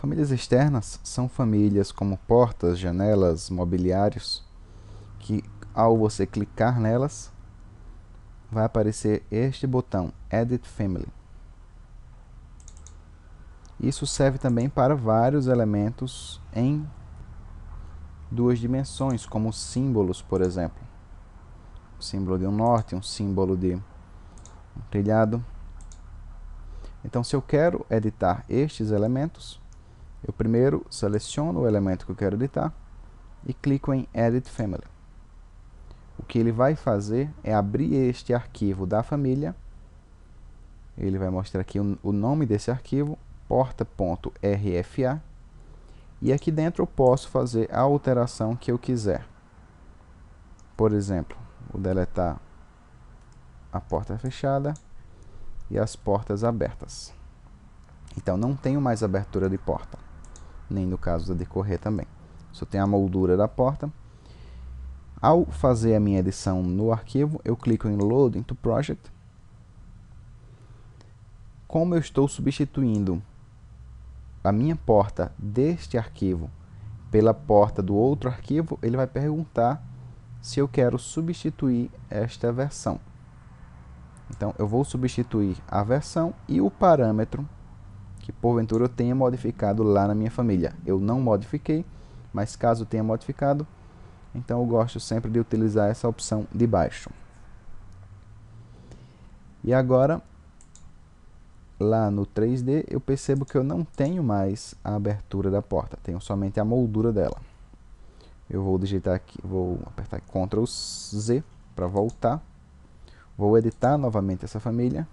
Famílias externas são famílias como portas, janelas, mobiliários, que ao você clicar nelas, vai aparecer este botão Edit Family. Isso serve também para vários elementos em duas dimensões, como símbolos, por exemplo. Um símbolo de um norte, um símbolo de um telhado. Então, se eu quero editar estes elementos, eu primeiro seleciono o elemento que eu quero editar e clico em Edit Family. O que ele vai fazer é abrir este arquivo da família. Ele vai mostrar aqui o nome desse arquivo, porta.rfa. E aqui dentro eu posso fazer a alteração que eu quiser. Por exemplo, vou deletar a porta fechada e as portas abertas. Então não tenho mais abertura de porta nem no caso da decorrer também. Só tem a moldura da porta. Ao fazer a minha edição no arquivo, eu clico em Load into Project. Como eu estou substituindo a minha porta deste arquivo pela porta do outro arquivo, ele vai perguntar se eu quero substituir esta versão. Então eu vou substituir a versão e o parâmetro que porventura eu tenha modificado lá na minha família. Eu não modifiquei, mas caso tenha modificado, então eu gosto sempre de utilizar essa opção de baixo. E agora, lá no 3D, eu percebo que eu não tenho mais a abertura da porta, tenho somente a moldura dela. Eu vou digitar aqui, vou apertar Ctrl Z para voltar. Vou editar novamente essa família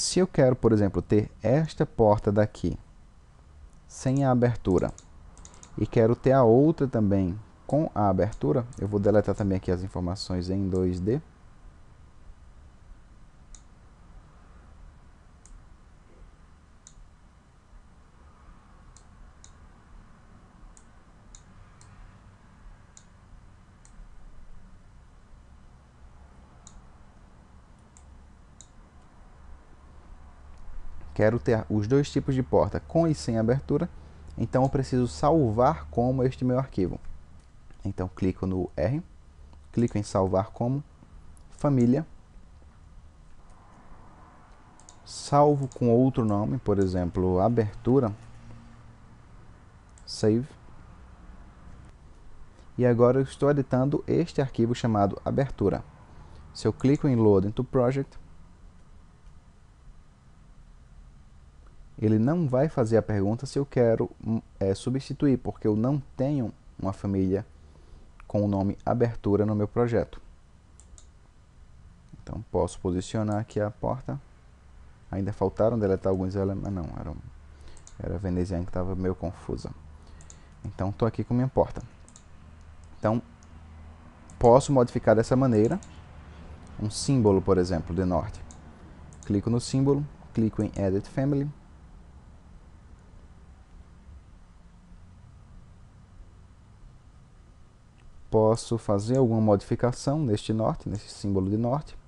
se eu quero, por exemplo, ter esta porta daqui sem a abertura e quero ter a outra também com a abertura, eu vou deletar também aqui as informações em 2D. quero ter os dois tipos de porta com e sem abertura, então eu preciso salvar como este meu arquivo. Então clico no R, clico em salvar como, família, salvo com outro nome, por exemplo, abertura, save. E agora eu estou editando este arquivo chamado abertura. Se eu clico em Load into Project, ele não vai fazer a pergunta se eu quero hum, é, substituir, porque eu não tenho uma família com o nome abertura no meu projeto. Então posso posicionar aqui a porta. Ainda faltaram deletar alguns elementos. Ah, não, era, era a veneziana que estava meio confusa. Então estou aqui com minha porta. Então posso modificar dessa maneira um símbolo, por exemplo, de norte. Clico no símbolo, clico em Edit Family, posso fazer alguma modificação neste norte, nesse símbolo de norte.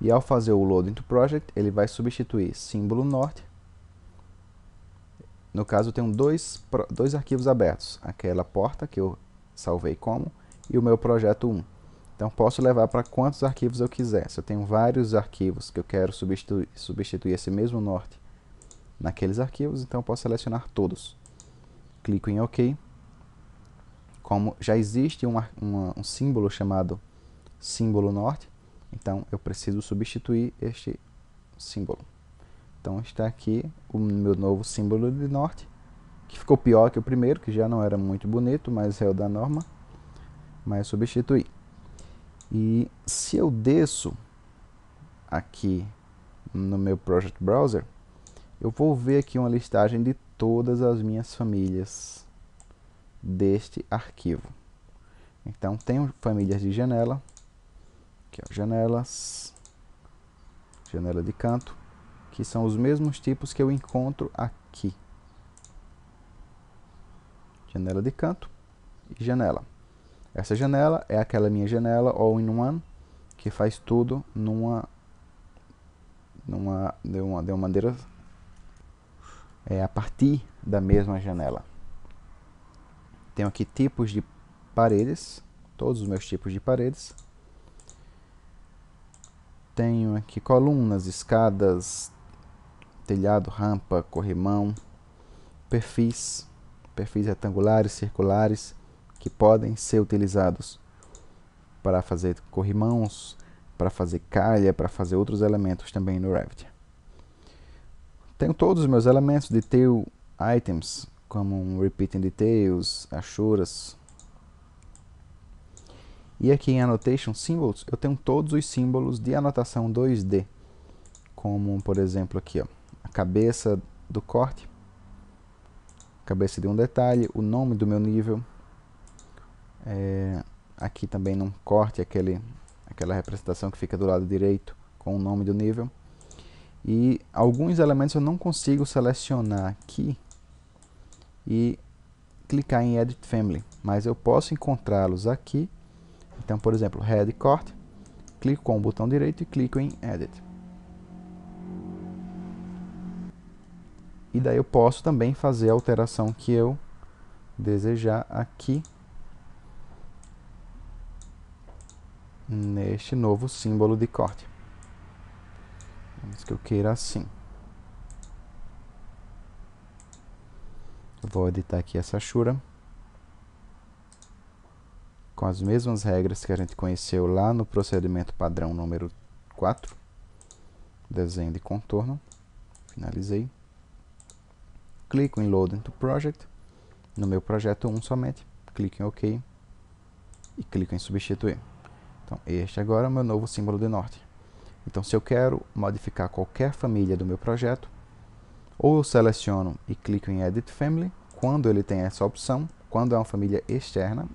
E ao fazer o load into project, ele vai substituir símbolo norte. No caso, eu tenho dois, dois arquivos abertos. Aquela porta que eu salvei como e o meu projeto 1. Então posso levar para quantos arquivos eu quiser. Se eu tenho vários arquivos que eu quero substituir, substituir esse mesmo norte naqueles arquivos, então eu posso selecionar todos. Clico em OK. Como já existe um, um, um símbolo chamado símbolo norte, então eu preciso substituir este símbolo. Então está aqui o meu novo símbolo de norte, que ficou pior que o primeiro, que já não era muito bonito, mas é o da norma. Mas substituir. substituí. E se eu desço aqui no meu Project Browser, eu vou ver aqui uma listagem de todas as minhas famílias deste arquivo. Então, tenho famílias de janela. Aqui, ó, é janelas. Janela de canto. Que são os mesmos tipos que eu encontro aqui. Janela de canto e janela. Essa janela é aquela minha janela all-in-one que faz tudo numa, numa, de, uma, de uma maneira é, a partir da mesma janela. Tenho aqui tipos de paredes, todos os meus tipos de paredes. Tenho aqui colunas, escadas, telhado, rampa, corrimão, perfis, perfis retangulares, circulares, que podem ser utilizados para fazer corrimãos, para fazer calha, para fazer outros elementos também no Revit. Tenho todos os meus elementos, detail items, como um repeating details, achuras. E aqui em annotation symbols, eu tenho todos os símbolos de anotação 2D, como por exemplo aqui, ó, a cabeça do corte, cabeça de um detalhe, o nome do meu nível. É, aqui também num corte, aquele, aquela representação que fica do lado direito com o nome do nível. E alguns elementos eu não consigo selecionar aqui e clicar em Edit Family, mas eu posso encontrá-los aqui. Então, por exemplo, Head Corte, clico com o botão direito e clico em Edit. E daí eu posso também fazer a alteração que eu desejar aqui neste novo símbolo de corte. Vamos que eu queira assim. Vou editar aqui essa chura Com as mesmas regras que a gente conheceu lá no procedimento padrão número 4. Desenho de contorno. Finalizei. Clico em Load into Project. No meu projeto 1 somente. Clico em OK. E clico em Substituir. Então este agora é o meu novo símbolo de norte. Então, se eu quero modificar qualquer família do meu projeto, ou eu seleciono e clico em Edit Family, quando ele tem essa opção, quando é uma família externa,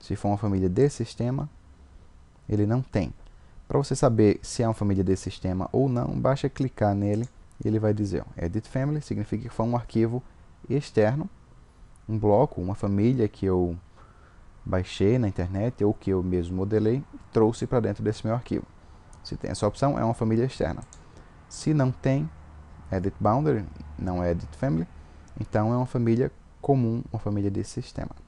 se for uma família de sistema, ele não tem. Para você saber se é uma família de sistema ou não, basta clicar nele e ele vai dizer Edit Family, significa que foi um arquivo externo, um bloco, uma família que eu baixei na internet ou que eu mesmo modelei, trouxe para dentro desse meu arquivo. Se tem essa opção, é uma família externa. Se não tem edit é boundary, não é edit family, então é uma família comum, uma família desse sistema.